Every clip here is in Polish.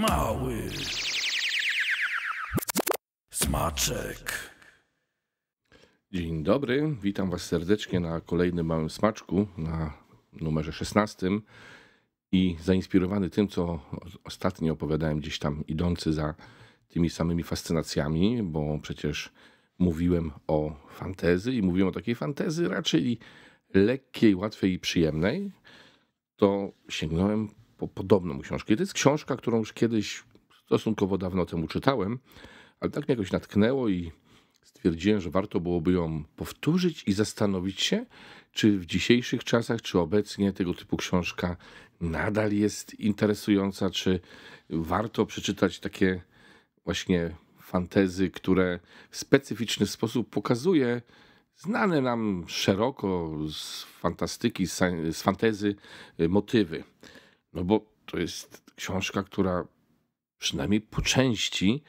Mały smaczek. Dzień dobry, witam Was serdecznie na kolejnym małym smaczku, na numerze 16. I zainspirowany tym, co ostatnio opowiadałem gdzieś tam, idący za tymi samymi fascynacjami, bo przecież mówiłem o fantezy i mówiłem o takiej fantezy raczej lekkiej, łatwej i przyjemnej, to sięgnąłem po, podobną książkę. to jest książka, którą już kiedyś stosunkowo dawno temu czytałem, ale tak mnie jakoś natknęło i stwierdziłem, że warto byłoby ją powtórzyć i zastanowić się, czy w dzisiejszych czasach, czy obecnie tego typu książka nadal jest interesująca, czy warto przeczytać takie właśnie fantezy, które w specyficzny sposób pokazuje znane nam szeroko z fantastyki, z fantezy y, motywy. No bo to jest książka, która przynajmniej po części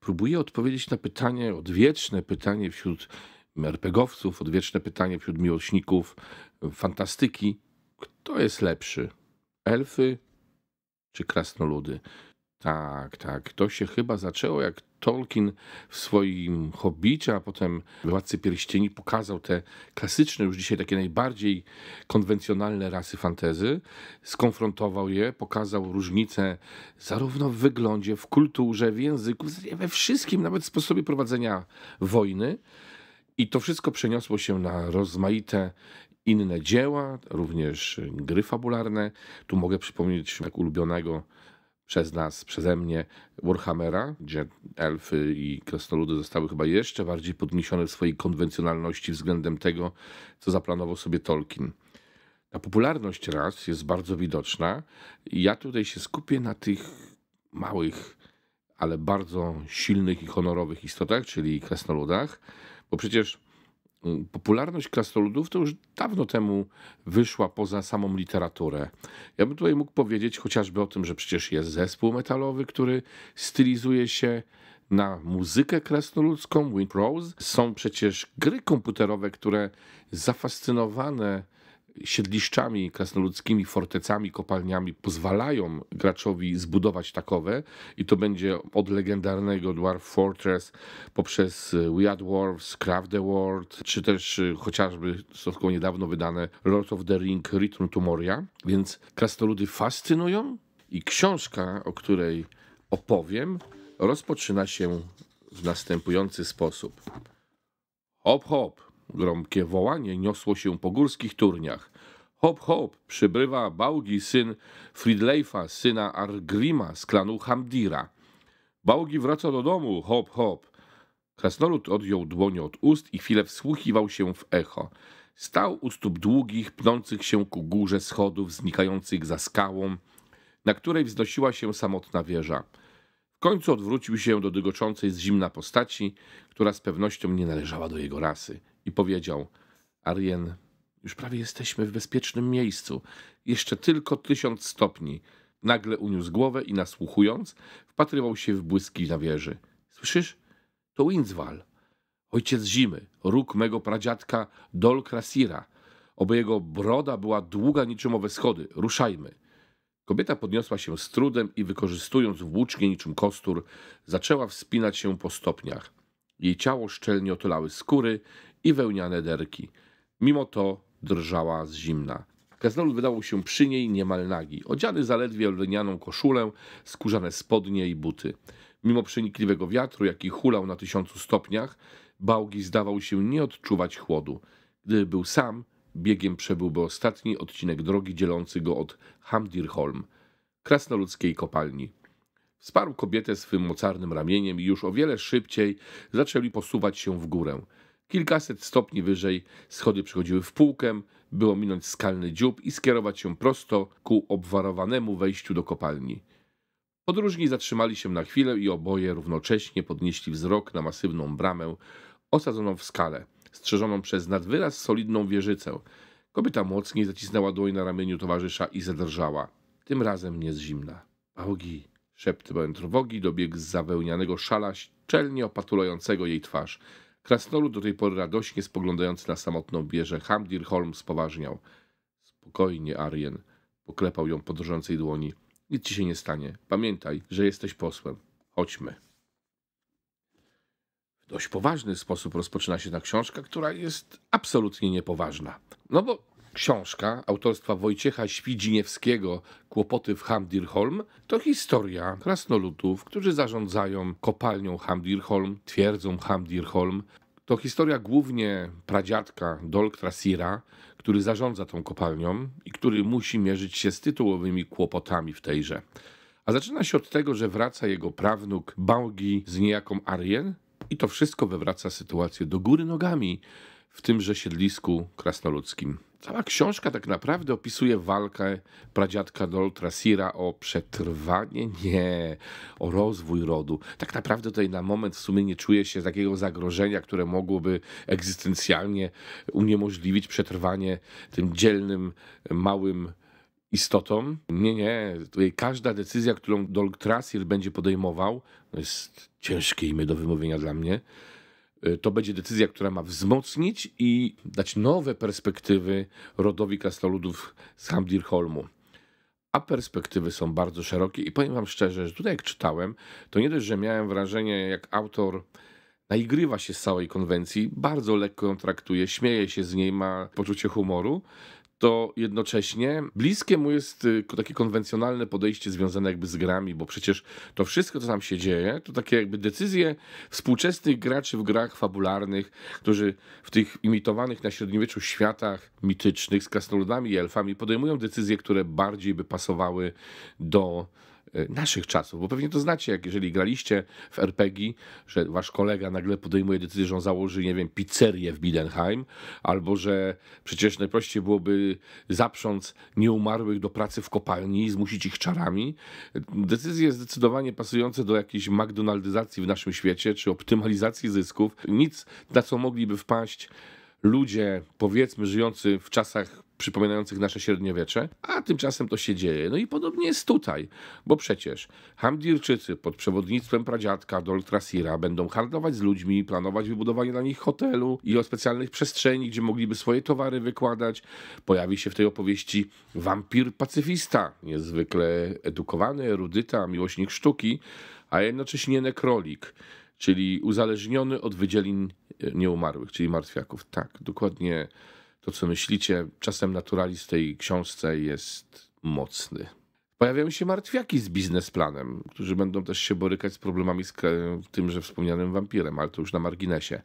próbuje odpowiedzieć na pytanie, odwieczne pytanie wśród merpegowców, odwieczne pytanie wśród miłośników fantastyki, kto jest lepszy, elfy czy krasnoludy? Tak, tak. To się chyba zaczęło, jak Tolkien w swoim Hobbicie, a potem Władcy Pierścieni pokazał te klasyczne, już dzisiaj takie najbardziej konwencjonalne rasy fantezy, skonfrontował je, pokazał różnice zarówno w wyglądzie, w kulturze, w języku, we wszystkim, nawet w sposobie prowadzenia wojny. I to wszystko przeniosło się na rozmaite inne dzieła, również gry fabularne. Tu mogę przypomnieć tak ulubionego przez nas, przeze mnie Warhammera, gdzie elfy i krasnoludy zostały chyba jeszcze bardziej podniesione w swojej konwencjonalności względem tego, co zaplanował sobie Tolkien. Ta popularność raz jest bardzo widoczna i ja tutaj się skupię na tych małych, ale bardzo silnych i honorowych istotach, czyli krasnoludach, bo przecież Y, popularność krasnoludów to już dawno temu wyszła poza samą literaturę. Ja bym tutaj mógł powiedzieć chociażby o tym, że przecież jest zespół metalowy, który stylizuje się na muzykę krasnoludzką, Wind Rose. Są przecież gry komputerowe, które zafascynowane siedliszczami krasnoludzkimi, fortecami, kopalniami pozwalają graczowi zbudować takowe i to będzie od legendarnego Dwarf Fortress poprzez y, We Are Dwarfs, Craft the World, czy też y, chociażby stosunkowo niedawno wydane Lord of the Ring Return to Moria, więc krasnoludy fascynują i książka, o której opowiem, rozpoczyna się w następujący sposób. Hop, hop! Gromkie wołanie niosło się po górskich turniach. Hop, hop, przybrywa Bałgi syn Fridleifa, syna Argrima z klanu Hamdira. Bałgi wraca do domu, hop, hop. Krasnolud odjął dłoń od ust i chwilę wsłuchiwał się w echo. Stał u stóp długich, pnących się ku górze schodów, znikających za skałą, na której wznosiła się samotna wieża. W końcu odwrócił się do dygoczącej z zimna postaci, która z pewnością nie należała do jego rasy, i powiedział: Arien, już prawie jesteśmy w bezpiecznym miejscu. Jeszcze tylko tysiąc stopni. Nagle uniósł głowę i nasłuchując, wpatrywał się w błyski na wieży. Słyszysz? To Windswall. Ojciec zimy, róg mego pradziadka Dol Krasira. Oby jego broda była długa niczym owe schody. Ruszajmy. Kobieta podniosła się z trudem i wykorzystując włócznie niczym kostur, zaczęła wspinać się po stopniach. Jej ciało szczelnie otulały skóry i wełniane derki. Mimo to drżała z zimna. Kaznol wydawał się przy niej niemal nagi, odziany zaledwie lnianą koszulę, skórzane spodnie i buty. Mimo przenikliwego wiatru, jaki hulał na tysiącu stopniach, Bałgi zdawał się nie odczuwać chłodu. Gdy był sam, Biegiem przebyłby ostatni odcinek drogi dzielący go od Hamdirholm, krasnoludzkiej kopalni. Wsparł kobietę swym mocarnym ramieniem i już o wiele szybciej zaczęli posuwać się w górę. Kilkaset stopni wyżej schody przychodziły w półkę, było minąć skalny dziób i skierować się prosto ku obwarowanemu wejściu do kopalni. Podróżni zatrzymali się na chwilę i oboje równocześnie podnieśli wzrok na masywną bramę osadzoną w skale – strzeżoną przez nadwyraz solidną wieżycę. Kobieta mocniej zacisnęła dłoń na ramieniu towarzysza i zadrżała. Tym razem nie z zimna. Bogi! Szept pełen dobiegł z zawełnianego szala szczelnie opatulającego jej twarz. Krasnolud do tej pory radośnie spoglądający na samotną wieżę Hamdir Holm spoważniał. Spokojnie, Arien. Poklepał ją po drżącej dłoni. Nic ci się nie stanie. Pamiętaj, że jesteś posłem. Chodźmy dość poważny sposób rozpoczyna się ta książka, która jest absolutnie niepoważna. No bo książka autorstwa Wojciecha Świdziniewskiego Kłopoty w Hamdirholm to historia krasnoludów, którzy zarządzają kopalnią Hamdirholm, twierdzą Hamdirholm. To historia głównie pradziadka Dolk Trasira, który zarządza tą kopalnią i który musi mierzyć się z tytułowymi kłopotami w tejże. A zaczyna się od tego, że wraca jego prawnuk Bałgi z niejaką Arien, i to wszystko wywraca sytuację do góry nogami w tymże siedlisku krasnoludzkim. Cała książka tak naprawdę opisuje walkę pradziadka Doltrasira o przetrwanie, nie, o rozwój rodu. Tak naprawdę tutaj na moment w sumie nie czuje się takiego zagrożenia, które mogłoby egzystencjalnie uniemożliwić przetrwanie tym dzielnym, małym istotą. Nie, nie. Tutaj każda decyzja, którą Dolgtrasir będzie podejmował, no jest ciężkie imię do wymówienia dla mnie, y, to będzie decyzja, która ma wzmocnić i dać nowe perspektywy rodowi krasnoludów z Hamdirholmu. A perspektywy są bardzo szerokie i powiem wam szczerze, że tutaj jak czytałem, to nie dość, że miałem wrażenie, jak autor naigrywa się z całej konwencji, bardzo lekko ją traktuje, śmieje się z niej, ma poczucie humoru, to jednocześnie bliskie mu jest y, takie konwencjonalne podejście związane jakby z grami, bo przecież to wszystko, co tam się dzieje, to takie jakby decyzje współczesnych graczy w grach fabularnych, którzy w tych imitowanych na średniowieczu światach mitycznych z krasnoludami i elfami podejmują decyzje, które bardziej by pasowały do E, naszych czasów, bo pewnie to znacie, jak jeżeli graliście w RPG, że wasz kolega nagle podejmuje decyzję, że on założy, nie wiem, pizzerię w Bidenheim, albo że przecież najprościej byłoby zaprząc nieumarłych do pracy w kopalni i zmusić ich czarami. Decyzje zdecydowanie pasujące do jakiejś McDonaldyzacji w naszym świecie, czy optymalizacji zysków. Nic, na co mogliby wpaść ludzie, powiedzmy, żyjący w czasach przypominających nasze średniowiecze, a tymczasem to się dzieje. No i podobnie jest tutaj, bo przecież Hamdirczycy pod przewodnictwem pradziadka Dol będą handlować z ludźmi, planować wybudowanie dla nich hotelu i o specjalnych przestrzeni, gdzie mogliby swoje towary wykładać. Pojawi się w tej opowieści wampir pacyfista, niezwykle edukowany, erudyta, miłośnik sztuki, a jednocześnie nekrolik czyli uzależniony od wydzielin e, nieumarłych, czyli martwiaków. Tak, dokładnie to, co myślicie, czasem naturalizm w tej książce jest mocny. Pojawiają się martwiaki z biznesplanem, którzy będą też się borykać z problemami z tym, że wspomnianym wampirem, ale to już na marginesie.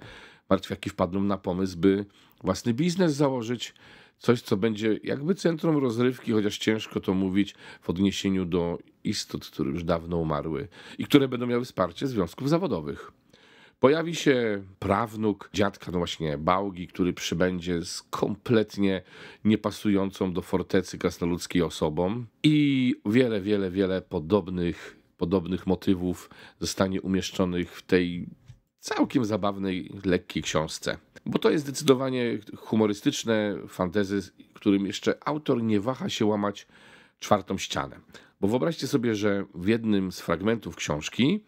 Martwiaki wpadną na pomysł, by własny biznes założyć, coś, co będzie jakby centrum rozrywki, chociaż ciężko to mówić w odniesieniu do istot, które już dawno umarły i które będą miały wsparcie związków zawodowych. Pojawi się prawnuk dziadka, no właśnie Bałgi, który przybędzie z kompletnie niepasującą do fortecy krasnoludzkiej osobą i wiele, wiele, wiele podobnych podobnych motywów zostanie umieszczonych w tej całkiem zabawnej, lekkiej książce. Bo to jest zdecydowanie humorystyczne fantezy, którym jeszcze autor nie waha się łamać czwartą ścianę. Bo wyobraźcie sobie, że w jednym z fragmentów książki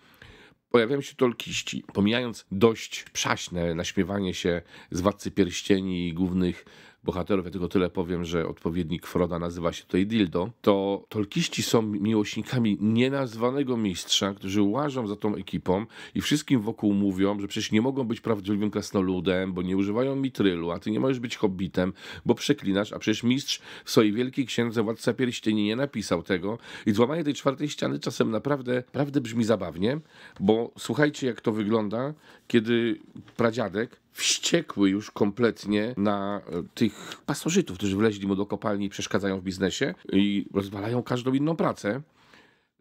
pojawiają się tolkiści. Pomijając dość przaśne naśmiewanie się z Władcy Pierścieni i głównych bohaterów, ja tylko tyle powiem, że odpowiednik Froda nazywa się tutaj Dildo, to tolkiści są miłośnikami nienazwanego mistrza, którzy łażą za tą ekipą i wszystkim wokół mówią, że przecież nie mogą być prawdziwym krasnoludem, bo nie używają mitrylu, a ty nie możesz być hobbitem, bo przeklinasz, a przecież mistrz w swojej wielkiej księdze Władca Pierścieni nie napisał tego i złamanie tej czwartej ściany czasem naprawdę, naprawdę brzmi zabawnie, bo słuchajcie jak to wygląda, kiedy pradziadek wściekły już kompletnie na e, tych pasożytów, którzy wleźli mu do kopalni i przeszkadzają w biznesie i rozwalają każdą inną pracę.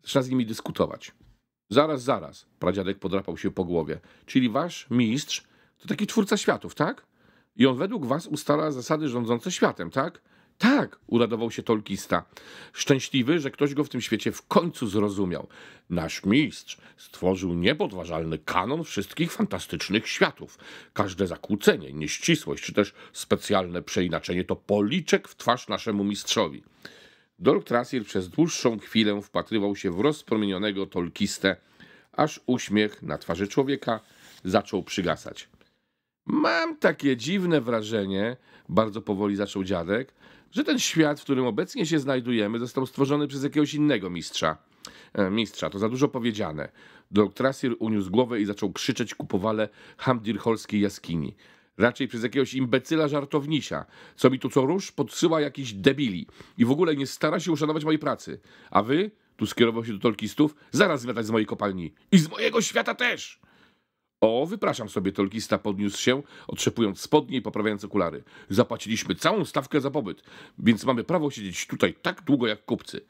Zaczyna z nimi dyskutować. Zaraz, zaraz, pradziadek podrapał się po głowie. Czyli wasz mistrz to taki twórca światów, tak? I on według was ustala zasady rządzące światem, tak? Tak, uradował się tolkista. Szczęśliwy, że ktoś go w tym świecie w końcu zrozumiał. Nasz mistrz stworzył niepodważalny kanon wszystkich fantastycznych światów. Każde zakłócenie, nieścisłość czy też specjalne przeinaczenie to policzek w twarz naszemu mistrzowi. Dolk Trasir przez dłuższą chwilę wpatrywał się w rozpromienionego tolkistę, aż uśmiech na twarzy człowieka zaczął przygasać. Mam takie dziwne wrażenie, bardzo powoli zaczął dziadek, że ten świat, w którym obecnie się znajdujemy, został stworzony przez jakiegoś innego mistrza. E, mistrza, to za dużo powiedziane. Dok Trasir uniósł głowę i zaczął krzyczeć ku powale Hamdirholskiej jaskini. Raczej przez jakiegoś imbecyla żartownisia, co mi tu co róż podsyła jakiś debili i w ogóle nie stara się uszanować mojej pracy. A wy, tu skierował się do tolkistów, zaraz zmiatać z mojej kopalni. I z mojego świata też! O, wypraszam sobie, tolkista podniósł się, otrzepując spodnie i poprawiając okulary. Zapłaciliśmy całą stawkę za pobyt, więc mamy prawo siedzieć tutaj tak długo jak kupcy.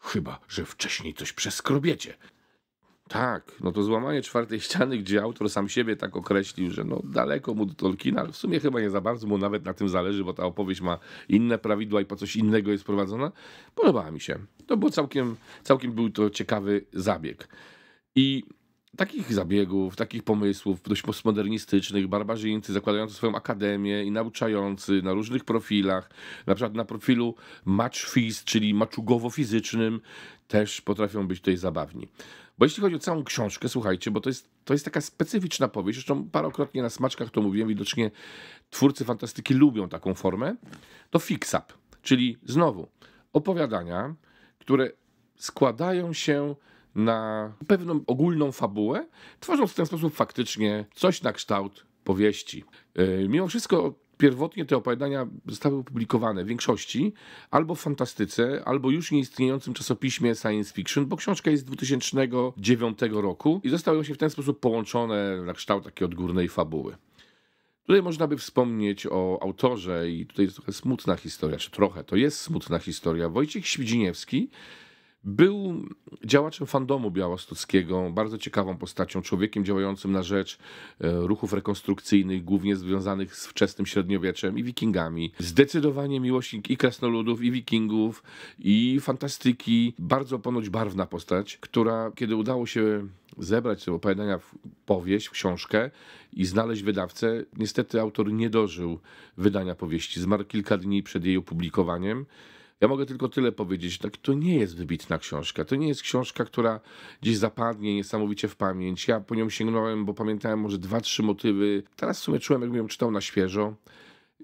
Chyba, że wcześniej coś przeskrobiecie. Tak, no to złamanie czwartej ściany, gdzie autor sam siebie tak określił, że no daleko mu do Tolkiena, ale w sumie chyba nie za bardzo mu nawet na tym zależy, bo ta opowieść ma inne prawidła i po coś innego jest prowadzona. Podobała mi się. To był całkiem, całkiem był to ciekawy zabieg. I takich zabiegów, takich pomysłów dość postmodernistycznych, barbarzyńcy zakładający swoją akademię i nauczający na różnych profilach, na przykład na profilu matchfist, czyli maczugowo-fizycznym, też potrafią być tutaj zabawni. Bo jeśli chodzi o całą książkę, słuchajcie, bo to jest, to jest taka specyficzna powieść, zresztą parokrotnie na smaczkach to mówiłem, widocznie twórcy fantastyki lubią taką formę, to fix-up, czyli znowu opowiadania, które składają się na pewną ogólną fabułę, tworząc w ten sposób faktycznie coś na kształt powieści. E, mimo wszystko pierwotnie te opowiadania zostały opublikowane w większości albo w fantastyce, albo już nieistniejącym czasopiśmie science fiction, bo książka jest z 2009 roku i zostały się w ten sposób połączone na kształt takiej odgórnej fabuły. Tutaj można by wspomnieć o autorze i tutaj jest trochę smutna historia, czy trochę, to jest smutna historia. Wojciech Świdziniewski, był działaczem fandomu białostockiego, bardzo ciekawą postacią, człowiekiem działającym na rzecz e, ruchów rekonstrukcyjnych, głównie związanych z wczesnym średniowieczem i wikingami. Zdecydowanie miłośnik i krasnoludów, i wikingów, i fantastyki. Bardzo ponoć barwna postać, która kiedy udało się zebrać te opowiadania w powieść, w książkę i znaleźć wydawcę, niestety autor nie dożył wydania powieści. Zmarł kilka dni przed jej opublikowaniem. Ja mogę tylko tyle powiedzieć, tak to nie jest wybitna książka. To nie jest książka, która gdzieś zapadnie niesamowicie w pamięć. Ja po nią sięgnąłem, bo pamiętałem może dwa, trzy motywy. Teraz w sumie czułem, jakbym ją czytał na świeżo.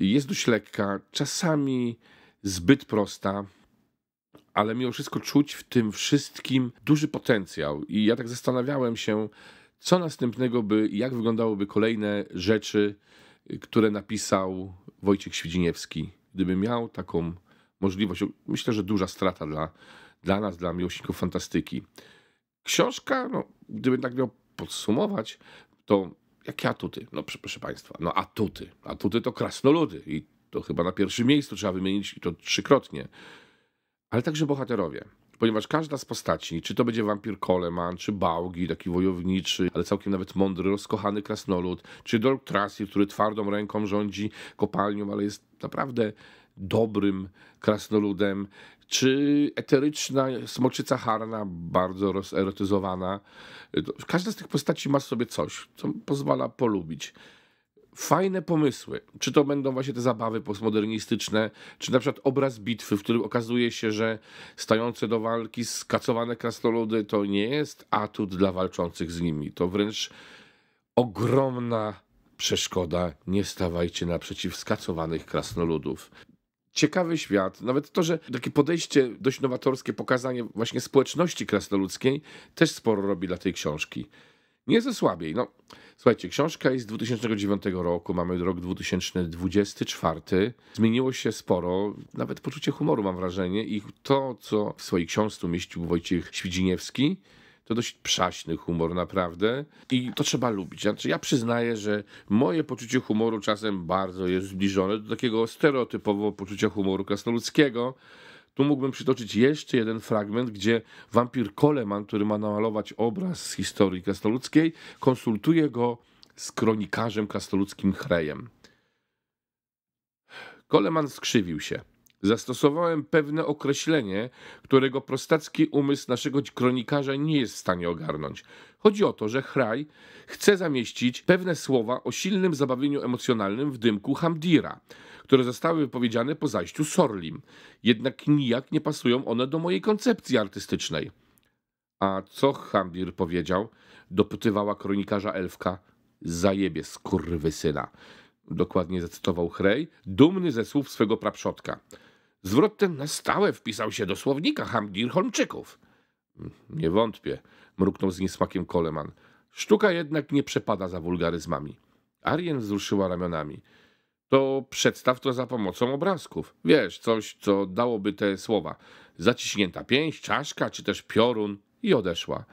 Jest dość lekka, czasami zbyt prosta, ale mimo wszystko czuć w tym wszystkim duży potencjał. I ja tak zastanawiałem się, co następnego by, jak wyglądałyby kolejne rzeczy, które napisał Wojciech Świdziniewski, gdyby miał taką możliwość. Myślę, że duża strata dla, dla nas, dla miłośników fantastyki. Książka, no, gdybym tak miał podsumować, to jakie atuty? No proszę Państwa, no atuty. Atuty to krasnoludy i to chyba na pierwszym miejscu trzeba wymienić i to trzykrotnie. Ale także bohaterowie. Ponieważ każda z postaci, czy to będzie wampir Coleman, czy Bałgi, taki wojowniczy, ale całkiem nawet mądry, rozkochany krasnolud, czy Dolk Tracy, który twardą ręką rządzi kopalnią, ale jest naprawdę dobrym krasnoludem, czy eteryczna smoczyca harna, bardzo rozerotyzowana. Każda z tych postaci ma sobie coś, co pozwala polubić. Fajne pomysły. Czy to będą właśnie te zabawy postmodernistyczne, czy na przykład obraz bitwy, w którym okazuje się, że stające do walki skacowane krasnoludy to nie jest atut dla walczących z nimi. To wręcz ogromna przeszkoda. Nie stawajcie naprzeciw skacowanych krasnoludów ciekawy świat. Nawet to, że takie podejście dość nowatorskie, pokazanie właśnie społeczności krasnoludzkiej też sporo robi dla tej książki. Nie ze słabiej. No, słuchajcie, książka jest z 2009 roku, mamy rok 2024. Zmieniło się sporo, nawet poczucie humoru mam wrażenie i to, co w swojej książce umieścił Wojciech Świdziniewski, to dość przaśny humor, naprawdę. I to trzeba lubić. Znaczy, ja przyznaję, że moje poczucie humoru czasem bardzo jest zbliżone do takiego stereotypowo poczucia humoru krasnoludzkiego. Tu mógłbym przytoczyć jeszcze jeden fragment, gdzie wampir Coleman, który ma namalować obraz z historii krasnoludzkiej, konsultuje go z kronikarzem krasnoludzkim Chrejem. Coleman skrzywił się. Zastosowałem pewne określenie, którego prostacki umysł naszego kronikarza nie jest w stanie ogarnąć. Chodzi o to, że Hraj chce zamieścić pewne słowa o silnym zabawieniu emocjonalnym w dymku Hamdira, które zostały wypowiedziane po zajściu Sorlim. Jednak nijak nie pasują one do mojej koncepcji artystycznej. A co Hamdir powiedział? Dopytywała kronikarza elfka. Zajebie skurwysyna. syna dokładnie zacytował Hrej, dumny ze słów swego praprzodka. Zwrot ten na stałe wpisał się do słownika Hamdirholmczyków. Mm, nie wątpię, mruknął z niesmakiem Coleman. Sztuka jednak nie przepada za wulgaryzmami. Arien wzruszyła ramionami. To przedstaw to za pomocą obrazków. Wiesz, coś, co dałoby te słowa. Zaciśnięta pięść, czaszka, czy też piorun. I odeszła.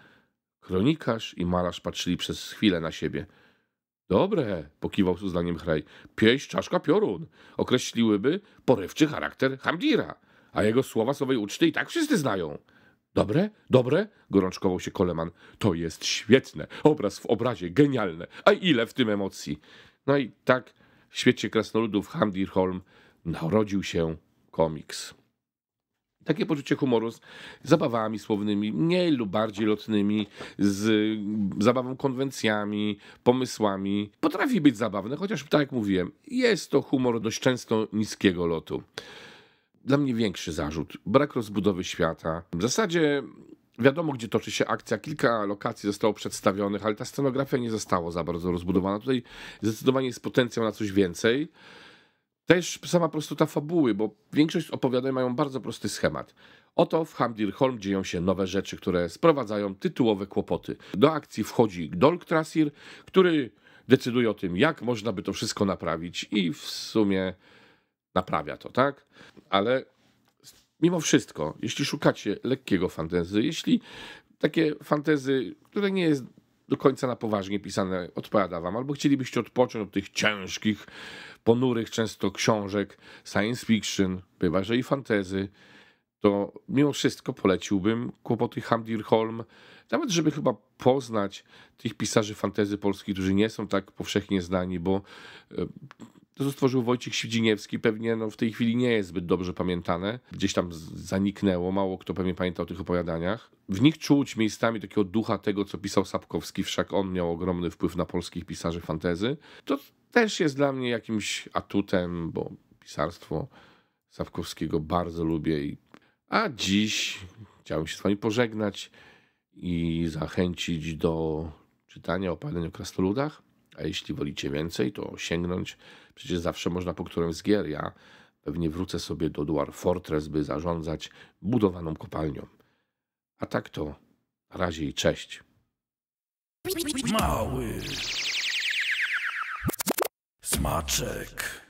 Kronikarz i malarz patrzyli przez chwilę na siebie. Dobre, pokiwał z uznaniem Hraj. Pieś, czaszka, piorun określiłyby porywczy charakter Hamdira, a jego słowa owej uczty i tak wszyscy znają. Dobre, dobre, gorączkował się Koleman. To jest świetne, obraz w obrazie, genialne, a ile w tym emocji. No i tak w świecie krasnoludów Hamdir Holm narodził się komiks takie poczucie humoru z zabawami słownymi, mniej lub bardziej lotnymi, z zabawą konwencjami, pomysłami. Potrafi być zabawne, chociaż tak jak mówiłem, jest to humor dość często niskiego lotu. Dla mnie większy zarzut brak rozbudowy świata. W zasadzie Wiadomo, gdzie toczy się akcja. Kilka lokacji zostało przedstawionych, ale ta scenografia nie została za bardzo rozbudowana. Tutaj zdecydowanie jest potencjał na coś więcej. Też sama prostota fabuły, bo większość opowiadań mają bardzo prosty schemat. Oto w Hamdirholm dzieją się nowe rzeczy, które sprowadzają tytułowe kłopoty. Do akcji wchodzi Dolk Trasir, który decyduje o tym, jak można by to wszystko naprawić i w sumie naprawia to, tak? Ale mimo wszystko, jeśli szukacie lekkiego fantezy, jeśli takie fantezy, które nie jest do końca na poważnie pisane, odpowiada wam, albo chcielibyście odpocząć od tych ciężkich ponurych często książek science fiction, bywa, że i fantazy, to mimo wszystko poleciłbym kłopoty Hamdir Holm, nawet żeby chyba poznać tych pisarzy fantazy polskich, którzy nie są tak powszechnie znani, bo e, to, co stworzył Wojciech Świdziniewski, pewnie no, w tej chwili nie jest zbyt dobrze pamiętane. Gdzieś tam zaniknęło, mało kto pewnie pamięta o tych opowiadaniach. W nich czuć miejscami takiego ducha tego, co pisał Sapkowski, wszak on miał ogromny wpływ na polskich pisarzy fantezy. To też jest dla mnie jakimś atutem, bo pisarstwo Sawkowskiego bardzo lubię. I, a dziś chciałem się z wami pożegnać i zachęcić do czytania o Paleniu Krasnoludach. A jeśli wolicie więcej, to sięgnąć. Przecież zawsze można po którymś z gier. Ja pewnie wrócę sobie do Duar Fortress, by zarządzać budowaną kopalnią. A tak to na razie i cześć. Mały. Smaczek.